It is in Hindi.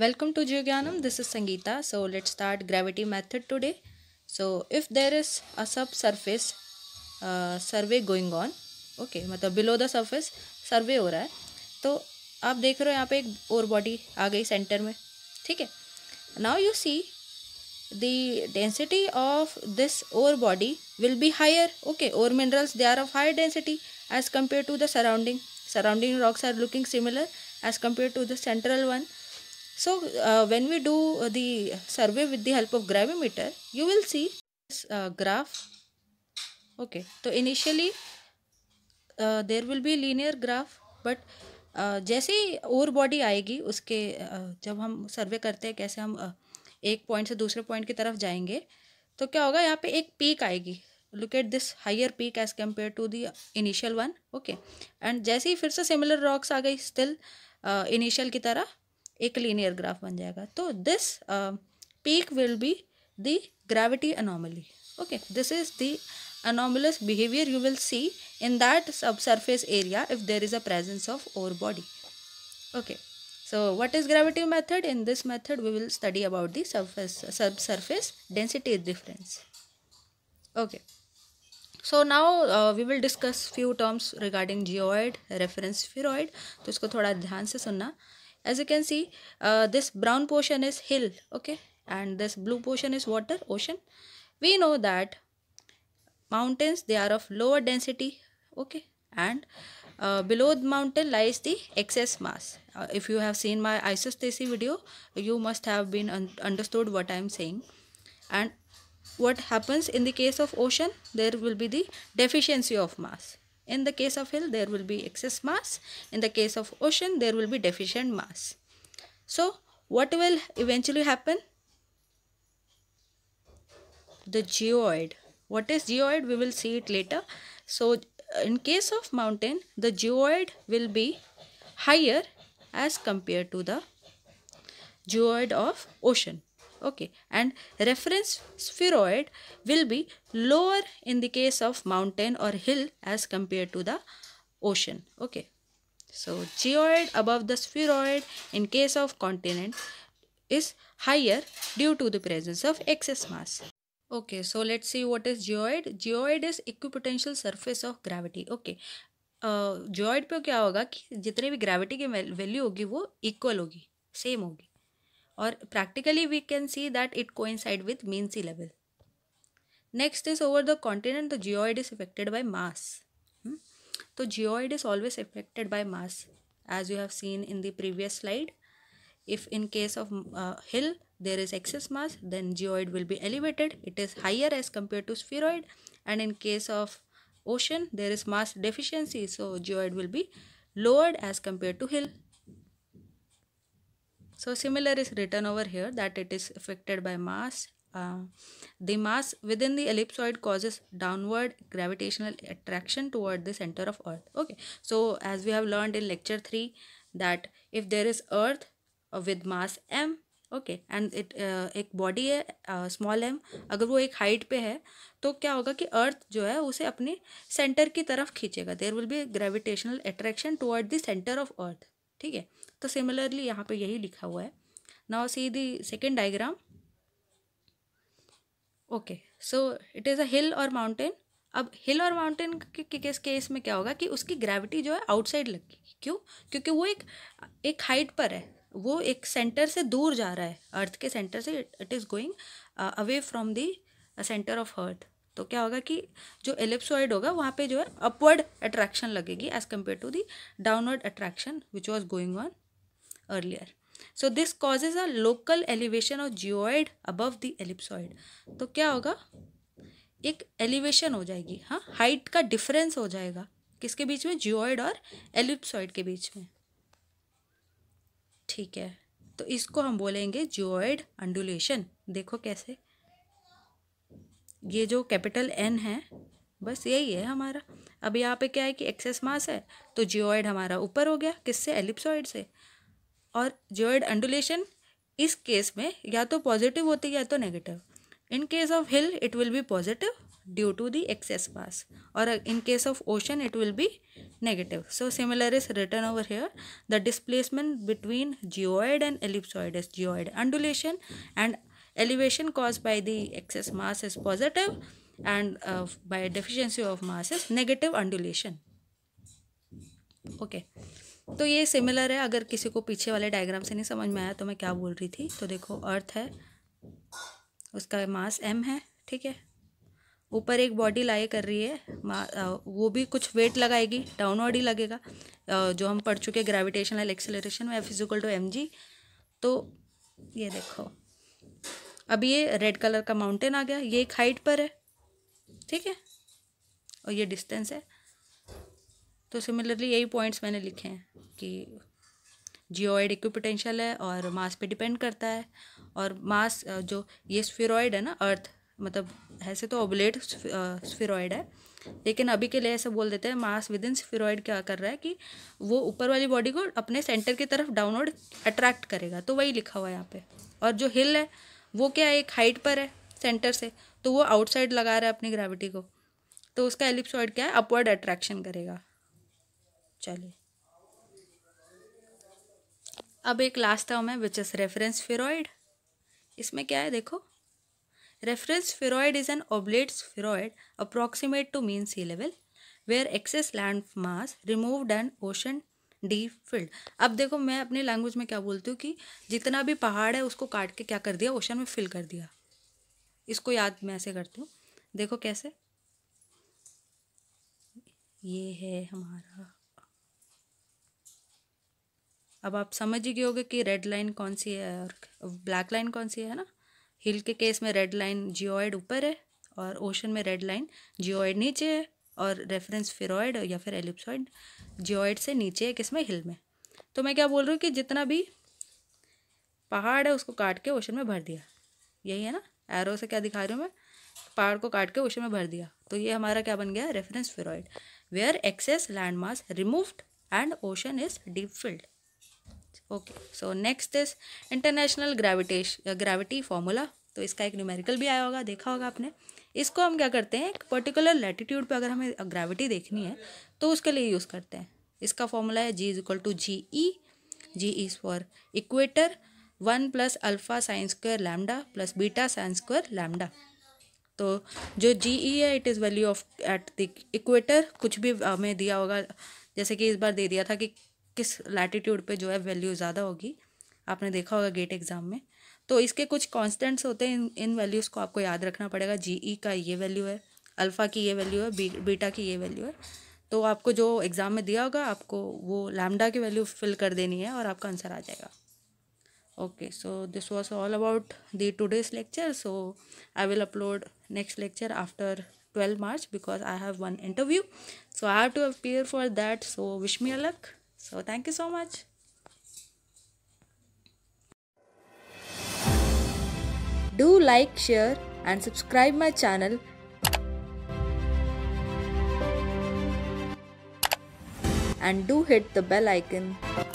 Welcome to to Gyanam this is Sangeeta so let start gravity method today so if there is a sub surface survey going on okay मतलब बिलो द सर्फेस सर्वे हो रहा है तो आप देख रहे हो यहाँ पे एक और बॉडी आ गई सेंटर में ठीक है now you see the density of this ore body will be higher okay ore minerals they are of higher density as compared to the surrounding surrounding rocks are looking similar as compared to the central one So uh, when we do uh, the survey with the help of gravimeter, you will see this uh, graph. Okay, so initially uh, there will be linear graph, but uh, जैसे ही और बॉडी आएगी उसके uh, जब हम सर्वे करते हैं कैसे हम uh, एक पॉइंट से दूसरे पॉइंट की तरफ जाएंगे तो क्या होगा यहाँ पे एक पीक आएगी look at this higher peak as compared to the initial one okay and जैसे ही फिर से सिमिलर रॉक्स आ गई स्टिल इनिशियल uh, की तरह एक लीनियर ग्राफ बन जाएगा तो this peak will be the gravity anomaly okay this is the anomalous behaviour you will see in that sub surface area if there is a presence of ore body okay so what is gravity method in this method we will study about the surface sub surface density difference okay so now we will discuss few terms regarding geoid reference spheroid तो इसको थोड़ा ध्यान से सुनना as you can see uh, this brown portion is hill okay and this blue portion is water ocean we know that mountains they are of lower density okay and uh, below the mountain lies the excess mass uh, if you have seen my isostasy video you must have been un understood what i am saying and what happens in the case of ocean there will be the deficiency of mass in the case of hill, there will be excess mass. In the case of ocean, there will be deficient mass. So, what will eventually happen? The geoid. What is geoid? We will see it later. So, in case of mountain, the geoid will be higher as compared to the geoid of ocean. okay and reference spheroid will be lower in the case of mountain or hill as compared to the ocean okay so geoid above the spheroid in case of continent is higher due to the presence of excess mass okay so let's see what is geoid geoid is equipotential surface of gravity okay जॉइड uh, पे क्या होगा कि जितने भी ग्रेविटी की वैल्यू होगी वो इक्वल होगी सेम होगी or practically we can see that it coincide with mean sea level. Next is over the continent, the geoid is affected by mass. Hmm? So geoid is always affected by mass as you have seen in the previous slide. If in case of uh, hill there is excess mass then geoid will be elevated. It is higher as compared to spheroid and in case of ocean there is mass deficiency so geoid will be lowered as compared to hill So similar is written over here that it is affected by mass. Uh, the mass within the ellipsoid causes downward gravitational attraction toward the center of earth. Okay, so as we have learned in lecture 3 that if there is earth uh, with mass m okay okay and it एक बॉडी है small m अगर वो एक height पे है तो क्या होगा कि earth जो है उसे अपने center की तरफ खींचेगा there will be gravitational attraction toward the center of earth ठीक है तो सिमिलरली यहाँ पे यही लिखा हुआ है now see the second diagram okay so it is a hill और माउंटेन अब हिल और माउंटेन के केस केस में क्या होगा कि उसकी ग्रेविटी जो है आउटसाइड लगेगी क्यों क्योंकि वो एक एक हाइट पर है वो एक सेंटर से दूर जा रहा है अर्थ के सेंटर से it is going away from the centre of earth तो क्या होगा कि जो एलिप्सॉइड होगा वहाँ पे जो है अपवर्ड अट्रैक्शन लगेगी as compared to the downward attraction which was going on earlier so this causes a local elevation of geoid above the ellipsoid तो क्या होगा एक एलिवेशन हो जाएगी हाँ हाइट का डिफरेंस हो जाएगा किसके बीच में जियोइड और एलिप्सॉइड के बीच में ठीक है तो इसको हम बोलेंगे जियोइड अंडुलेशन देखो कैसे ये जो कैपिटल एन है बस यही है हमारा अब यहाँ पे क्या है कि एक्सेस मास है तो जियोइड हमारा ऊपर हो गया किससे एलिप्सॉइड से और जियोइड अंडुलेशन इस केस में या तो पॉजिटिव होती है या तो negative in case of hill it will be positive due to the excess mass और in case of ocean it will be negative so similar is return over here the displacement between geoid and ellipsoid is geoid undulation and elevation caused by the excess mass is positive and uh, by deficiency of mass is negative undulation okay okay. तो ये सिमिलर है अगर किसी को पीछे वाले डायग्राम से नहीं समझ में आया तो मैं क्या बोल रही थी तो देखो अर्थ है उसका मास एम है ठीक है ऊपर एक बॉडी लाई कर रही है uh, वो भी कुछ वेट लगाएगी डाउन ही लगेगा uh, जो हम पढ़ चुके ग्रेविटेशनल एक्सेलरेशन में एफ टू एम जी तो ये देखो अब ये रेड कलर का माउंटेन आ गया ये एक हाइट पर है ठीक है और ये डिस्टेंस है तो सिमिलरली यही पॉइंट्स मैंने लिखे हैं कि जियोइड इक्विपोटेंशियल है और मास पे डिपेंड करता है और मास जो ये स्फेरॉइड है ना अर्थ मतलब ऐसे तो ओबलेट स्फेरॉइड है लेकिन अभी के लिए ऐसा बोल देते हैं मास विद इन स्फेरॉइड क्या कर रहा है कि वो ऊपर वाली बॉडी को अपने सेंटर की तरफ डाउनवर्ड अट्रैक्ट करेगा तो वही लिखा हुआ है यहाँ पे और जो हिल है वो क्या है एक हाइट पर है सेंटर से तो वो आउटसाइड लगा रहा है अपनी ग्रेविटी को तो उसका एलिप्सॉइड क्या है अपवर्ड अट्रैक्शन करेगा चलिए अब एक लास्ट टर्म है विच इज़ रेफरेंस फिरोइड इसमें क्या है देखो reference spheroid is an oblate spheroid approximate to mean sea level where excess land mass removed and ocean deep filled अब देखो मैं अपने लैंग्वेज में क्या बोलती हूँ कि जितना भी पहाड़ है उसको काट के क्या कर दिया ओशन में फिल कर दिया इसको याद मैं ऐसे करती हूँ देखो कैसे ये है हमारा अब आप समझ ही गए होगे कि रेड लाइन कौन सी है और ब्लैक लाइन कौन सी है ना हिल के केस में रेड लाइन जियोइड ऊपर है और ओशन में रेड लाइन जियोइड नीचे है और रेफरेंस फेरॉइड या फिर एलिप्सॉइड जियोइड से नीचे है किसमें हिल में तो मैं क्या बोल रही हूँ कि जितना भी पहाड़ है उसको काट के ओशन में भर दिया यही है ना एरो से क्या दिखा रही हूँ मैं पहाड़ को काट के ओशन में भर दिया तो ये हमारा क्या बन गया reference spheroid where excess land mass removed and ocean is deep filled okay so next is international gravitation gravity formula तो इसका एक न्यूमेरिकल भी आया होगा देखा होगा आपने इसको हम क्या करते हैं एक पर्टिकुलर लेटीट्यूड पे अगर हमें ग्रेविटी देखनी है तो उसके लिए यूज़ करते हैं इसका फॉर्मूला है G is equal to G E G is for equator one plus alpha sine square lambda plus beta sine square lambda तो जो जी ई e है it is value of at the equator कुछ भी हमें दिया होगा जैसे कि इस बार दे दिया था कि किस लैटीट्यूड पे जो है वैल्यू ज़्यादा होगी आपने देखा होगा गेट एग्ज़ाम में तो इसके कुछ कॉन्स्टेंट्स होते हैं इन इन वैल्यूज़ को आपको याद रखना पड़ेगा जी ई e का ये वैल्यू है अल्फ़ा की ये वैल्यू है बीटा की ये वैल्यू है तो आपको जो एग्ज़ाम में दिया होगा आपको वो लैमडा की वैल्यू फिल कर देनी है और आपका आंसर आ जाएगा okay so this was all about the day's lecture so I will upload next lecture after twelve March because I have one interview so I have to appear for that so wish me luck so thank you so much Do like, share and subscribe my channel and do hit the bell icon.